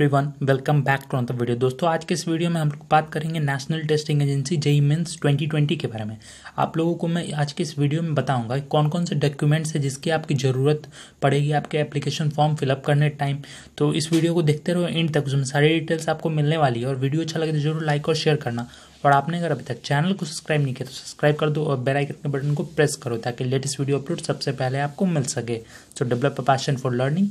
one welcome back to on the video दोस्तों आज के इस वीडियो में हम लोग बात करेंगे National Testing Agency JEE Mains 2020 के बारे में आप लोगों को मैं आज के इस वीडियो में बताऊंगा कौन कौन से डॉक्यूमेंट्स हैं जिसकी आपकी ज़रूरत पड़ेगी आपके एप्लीकेशन फॉर्म फिलअप करने टाइम तो इस वीडियो को देखते रहो एंड तक उसमें सारी डिटेल्स आपको मिलने वाली है और वीडियो अच्छा लगे तो जरूर लाइक और शेयर करना और आपने अगर अभी तक चैनल को सब्सक्राइब नहीं किया तो सब्सक्राइब कर दो और बेल आइकन के बटन को प्रेस करो ताकि लेटेस्ट वीडियो अपलोड सबसे पहले आपको मिल सके so develop a passion for learning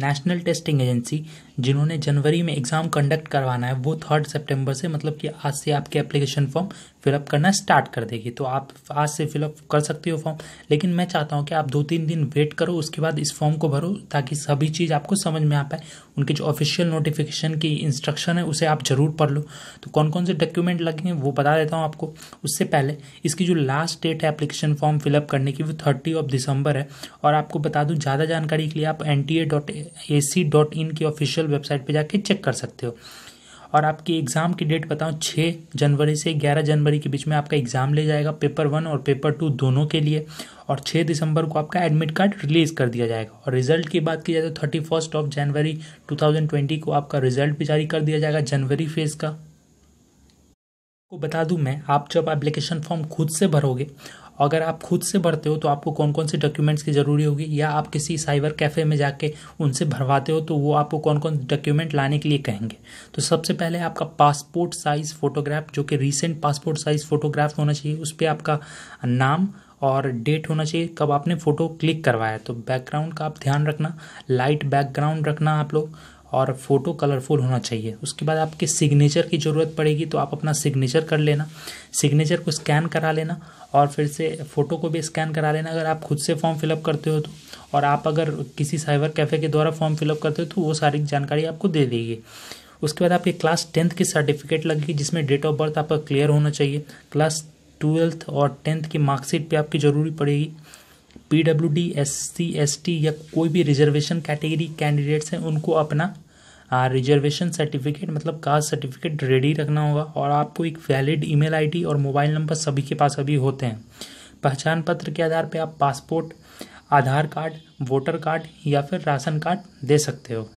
National Testing Agency जिन्होंने जनवरी में एग्ज़ाम कंडक्ट करवाना है वो थर्ड सितंबर से मतलब कि आज से आपके एप्लीकेशन फॉर्म फिलअप करना स्टार्ट कर देगी तो आप आज से फिलअप कर सकते हो फॉर्म लेकिन मैं चाहता हूँ कि आप दो तीन दिन वेट करो उसके बाद इस फॉर्म को भरो ताकि सभी चीज़ आपको समझ में आ पाए उनकी जो ऑफिशियल नोटिफिकेशन की इंस्ट्रक्शन है उसे आप ज़रूर पढ़ लो तो कौन कौन से डॉक्यूमेंट लगेंगे वो बता देता हूँ आपको उससे पहले इसकी जो लास्ट डेट है एप्लीकेशन फॉर्म फिलअप करने की वो थर्टी ऑफ दिसंबर है और आपको बता दूँ ज़्यादा जानकारी के लिए आप N T A dot A C dot in की ऑफिशियल वेबसाइट पे जाके चेक कर सकते हो और आपकी एग्ज़ाम की डेट बताऊँ छः जनवरी से ग्यारह जनवरी के बीच में आपका एग्ज़ाम ले जाएगा पेपर वन और पेपर टू दोनों के लिए और छः दिसंबर को आपका एडमिट कार्ड रिलीज़ कर दिया जाएगा और रिजल्ट की बात की जाए तो thirty first of January two thousand twenty को आपका रिजल्ट भी जारी कर दिया जाएगा जनवरी फेज़ का को बता दूं मैं आप जब एप्लीकेशन फॉर्म खुद से भरोगे अगर आप खुद से भरते हो तो आपको कौन कौन से डॉक्यूमेंट्स की ज़रूरी होगी या आप किसी साइबर कैफ़े में जाके उनसे भरवाते हो तो वो आपको कौन कौन डॉक्यूमेंट लाने के लिए कहेंगे तो सबसे पहले आपका पासपोर्ट साइज़ फ़ोटोग्राफ जो कि रिसेंट पासपोर्ट साइज़ फ़ोटोग्राफ होना चाहिए उस पर आपका नाम और डेट होना चाहिए कब आपने फ़ोटो क्लिक करवाया तो बैकग्राउंड का आप ध्यान रखना लाइट बैकग्राउंड रखना आप लोग और फ़ोटो कलरफुल होना चाहिए उसके बाद आपके सिग्नेचर की ज़रूरत पड़ेगी तो आप अपना सिग्नेचर कर लेना सिग्नेचर को स्कैन करा लेना और फिर से फ़ोटो को भी स्कैन करा लेना अगर आप खुद से फॉर्म फिलअप करते हो तो और आप अगर किसी साइबर कैफ़े के द्वारा फॉर्म फिलअप करते हो तो वो सारी जानकारी आपको दे देगी उसके बाद आपकी क्लास टेंथ की सर्टिफिकेट लगेगी जिसमें डेट ऑफ बर्थ आपका क्लियर होना चाहिए क्लास ट्वेल्थ और टेंथ की मार्कशीट भी आपकी ज़रूरी पड़ेगी P W D S C S T या कोई भी रिजर्वेशन कैटेगरी कैंडिडेट्स हैं उनको अपना रिजर्वेशन सर्टिफिकेट मतलब कास्ट सर्टिफिकेट रेडी रखना होगा और आपको एक वैलिड ईमेल आईडी और मोबाइल नंबर सभी के पास अभी होते हैं पहचान पत्र के आधार पर आप passport Aadhaar card voter card या फिर राशन कार्ड दे सकते हो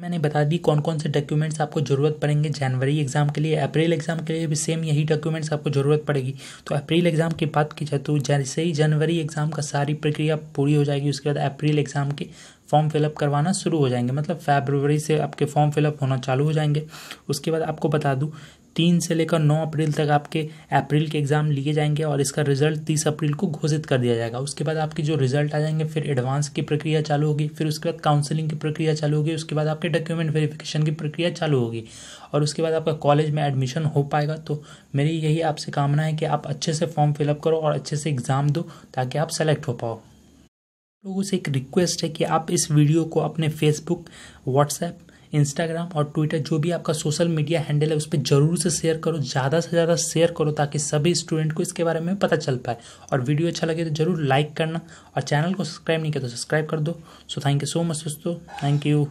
मैंने बता दी कौन कौन से डॉक्यूमेंट्स आपको ज़रूरत पड़ेंगे जनवरी एग्ज़ाम के लिए अप्रैल एग्ज़ाम के लिए भी सेम यही डॉक्यूमेंट्स आपको ज़रूरत पड़ेगी तो अप्रैल एग्ज़ाम की बात की जाए तो जैसे ही जनवरी एग्ज़ाम का सारी प्रक्रिया पूरी हो जाएगी उसके बाद अप्रैल एग्ज़ाम के फॉर्म फिलअप करवाना शुरू हो जाएंगे मतलब फेबरवरी से आपके फॉर्म फिलअप होना चालू हो जाएंगे उसके बाद आपको बता दूँ तीन से लेकर नौ अप्रैल तक आपके अप्रैल के एग्ज़ाम लिए जाएंगे और इसका रिजल्ट तीस अप्रैल को घोषित कर दिया जाएगा उसके बाद आपके जो रिजल्ट आ जाएंगे फिर एडवांस की प्रक्रिया चालू होगी फिर उसके बाद काउंसलिंग की प्रक्रिया चालू होगी उसके बाद आपके डॉक्यूमेंट वेरिफिकेशन की प्रक्रिया चालू होगी और उसके बाद आपका कॉलेज में एडमिशन हो पाएगा तो मेरी यही आपसे कामना है कि आप अच्छे से फॉर्म फिलअप करो और अच्छे से एग्ज़ाम दो ताकि आप सेलेक्ट हो पाओ लोगों से एक रिक्वेस्ट है कि आप इस वीडियो को अपने फेसबुक व्हाट्सएप इंस्टाग्राम और ट्विटर जो भी आपका सोशल मीडिया हैंडल है उस पर जरूर से शेयर करो ज़्यादा से ज़्यादा शेयर करो ताकि सभी स्टूडेंट को इसके बारे में पता चल पाए और वीडियो अच्छा लगे तो जरूर लाइक करना और चैनल को सब्सक्राइब नहीं किया तो सब्सक्राइब कर दो so thank you so much दोस्तों थैंक यू